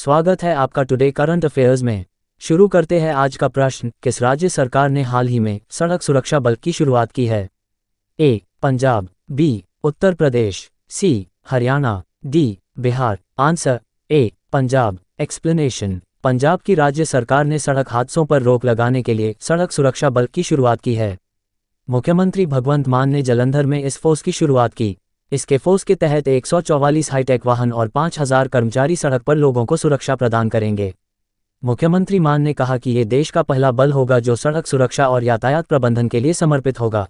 स्वागत है आपका टुडे करंट अफेयर्स में शुरू करते हैं आज का प्रश्न किस राज्य सरकार ने हाल ही में सड़क सुरक्षा बल की शुरुआत की है A Punjab B Uttar Pradesh C Haryana D Bihar answer A Punjab explanation Punjab की राज्य सरकार ने सड़क हादसों पर रोक लगाने के लिए सड़क सुरक्षा बल की शुरुआत की है मुख्यमंत्री भगवंत मान ने जलंधर में इस फोर्स की शुरुआत की इसके फोर्स के तहत 144 हाईटेक वाहन और 5000 कर्मचारी सड़क पर लोगों को सुरक्षा प्रदान करेंगे मुख्यमंत्री मान ने कहा कि ये देश का पहला बल होगा जो सड़क सुरक्षा और यातायात प्रबंधन के लिए समर्पित होगा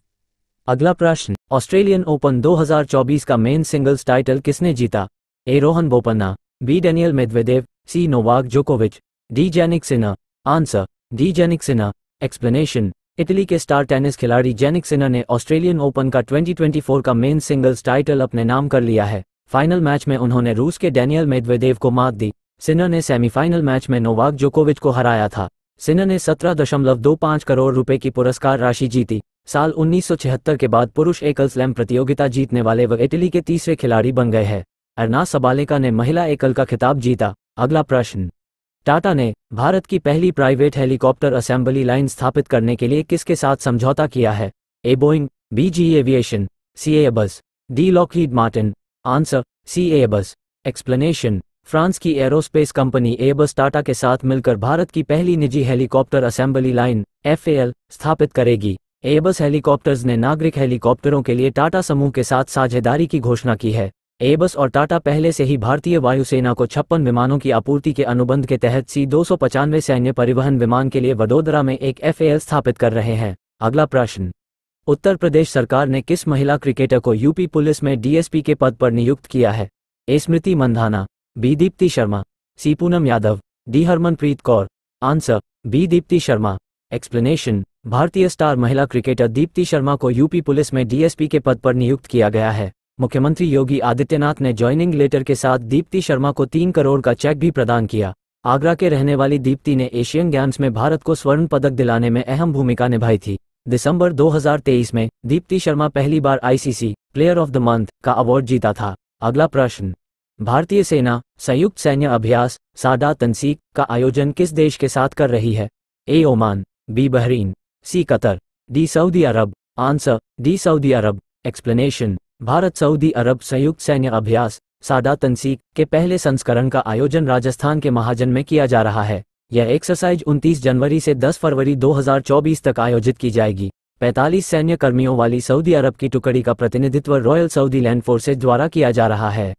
अगला प्रश्न ऑस्ट्रेलियन ओपन 2024 का मेन सिंगल्स टाइटल किसने जीता A Rohan Bopanna B Daniel Medvedev C Novak जोकोविच D Jannik Sinner answer D Jannik Sinner explanation Italy के स्टार टेनिस खिलाड़ी जेनिक सिन्हा ने ऑस्ट्रेलियन ओपन का 2024 का मेन सिंगल्स टाइटल अपने नाम कर लिया है फाइनल मैच में उन्होंने रूस के डेनियल मेदवेदेव को मात दी सिन्हा ने सेमीफाइनल मैच में नोवाक जोकोविच को हराया था सिन्हा ने 17.25 करोड़ रुपए की पुरस्कार राशि जीती साल उन्नीस के बाद पुरुष एकल स्लैम प्रतियोगिता जीतने वाले वह इटली के तीसरे खिलाड़ी बन गए हैं अरनास सबालेका ने महिला एकल का खिताब जीता अगला प्रश्न टाटा ने भारत की पहली प्राइवेट हेलीकॉप्टर असेंबली लाइन स्थापित करने के लिए किसके साथ समझौता किया है A Boeing B GE aviation C Airbus D Lockheed Martin answer C Airbus explanation France की एरोस्पेस कंपनी एबस टाटा के साथ मिलकर भारत की पहली निजी हेलीकॉप्टर असेंबली लाइन एफ स्थापित करेगी एबस हेलीकॉप्टर्स ने नागरिक हेलीकॉप्टरों के लिए टाटा समूह के साथ साझेदारी की घोषणा की है एबस और टाटा पहले से ही भारतीय वायुसेना को छप्पन विमानों की आपूर्ति के अनुबंध के तहत सी दो सैन्य परिवहन विमान के लिए वडोदरा में एक एफ स्थापित कर रहे हैं अगला प्रश्न उत्तर प्रदेश सरकार ने किस महिला क्रिकेटर को यूपी पुलिस में डीएसपी के पद पर नियुक्त किया है A Smriti Mandhana B Deepti Sharma C Poonam Yadav D Harmanpreet Kaur answer B Deepti Sharma explanation भारतीय स्टार महिला क्रिकेटर दीप्ति शर्मा को यूपी पुलिस में डीएसपी के पद पर नियुक्त किया गया है मुख्यमंत्री योगी आदित्यनाथ ने ज्वाइनिंग लेटर के साथ दीप्ति शर्मा को तीन करोड़ का चेक भी प्रदान किया आगरा के रहने वाली दीप्ति ने एशियन गेम्स में भारत को स्वर्ण पदक दिलाने में अहम भूमिका निभाई थी दिसंबर 2023 में दीप्ति शर्मा पहली बार ICC player of the month का अवार्ड जीता था अगला प्रश्न भारतीय सेना संयुक्त सैन्य अभ्यास सादा तनसीक का आयोजन किस देश के साथ कर रही है A Oman B Bahrain C Qatar D Saudi Arabia answer D Saudi Arabia explanation Bharat Saudi Arabia संयुक्त सैन्य अभ्यास सादा तनसीक के पहले संस्करण का आयोजन राजस्थान के महाजन में किया जा रहा है यह एक्सरसाइज 29 जनवरी से 10 फरवरी 2024 तक आयोजित की जाएगी 45 सैन्य कर्मियों वाली सऊदी अरब की टुकड़ी का प्रतिनिधित्व रॉयल सऊदी लैंड फोर्सेज द्वारा किया जा रहा है